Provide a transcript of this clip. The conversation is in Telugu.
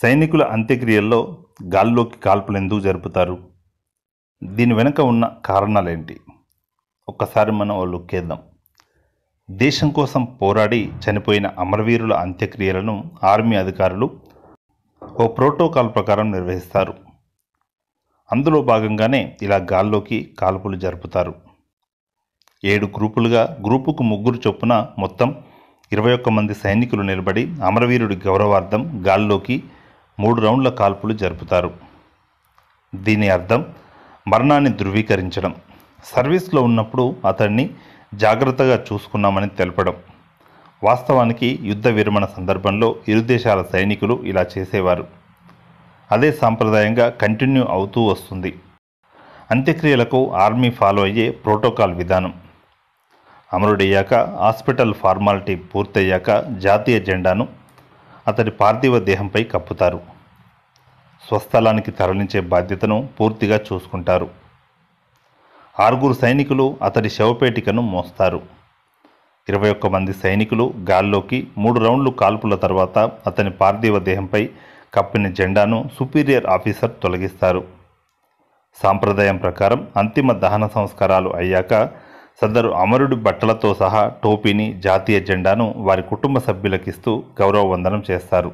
సైనికుల అంత్యక్రియల్లో గాల్లోకి కాల్పులు ఎందుకు జరుపుతారు దీని వెనుక ఉన్న కారణాలేంటి ఒక్కసారి మనం లుక్కేద్దాం దేశం కోసం పోరాడి చనిపోయిన అమరవీరుల అంత్యక్రియలను ఆర్మీ అధికారులు ఓ ప్రోటోకాల్ ప్రకారం నిర్వహిస్తారు అందులో భాగంగానే ఇలా గాల్లోకి కాల్పులు జరుపుతారు ఏడు గ్రూపులుగా గ్రూపుకు ముగ్గురు చొప్పున మొత్తం ఇరవై ఒక్క మంది సైనికులు నిలబడి అమరవీరుడి గౌరవార్థం గాల్లోకి మూడు రౌండ్ల కాల్పులు జరుపుతారు దీని అర్థం మరణాన్ని ధృవీకరించడం సర్వీస్లో ఉన్నప్పుడు అతన్ని జాగ్రత్తగా చూసుకున్నామని తెలపడం వాస్తవానికి యుద్ధ విరమణ సందర్భంలో ఇరు దేశాల సైనికులు ఇలా చేసేవారు అదే సాంప్రదాయంగా కంటిన్యూ అవుతూ వస్తుంది అంత్యక్రియలకు ఆర్మీ ఫాలో అయ్యే ప్రోటోకాల్ విధానం అమరుడయ్యాక హాస్పిటల్ ఫార్మాలిటీ పూర్తయ్యాక జాతీయ జెండాను అతడి పార్థివ దేహంపై కప్పుతారు స్వస్థలానికి తరలించే బాధ్యతను పూర్తిగా చూసుకుంటారు ఆరుగురు సైనికులు అతడి శవపేటికను మోస్తారు ఇరవై ఒక్క మంది సైనికులు గాల్లోకి మూడు రౌండ్లు కాల్పుల తర్వాత అతని పార్థివ దేహంపై కప్పిన జెండాను సుపీరియర్ ఆఫీసర్ తొలగిస్తారు సాంప్రదాయం ప్రకారం అంతిమ దహన సంస్కారాలు అయ్యాక సదరు అమరుడి బట్టలతో సహా టోపీని జాతీయ జెండాను వారి కుటుంబ సభ్యులకిస్తూ గౌరవ వందనం చేస్తారు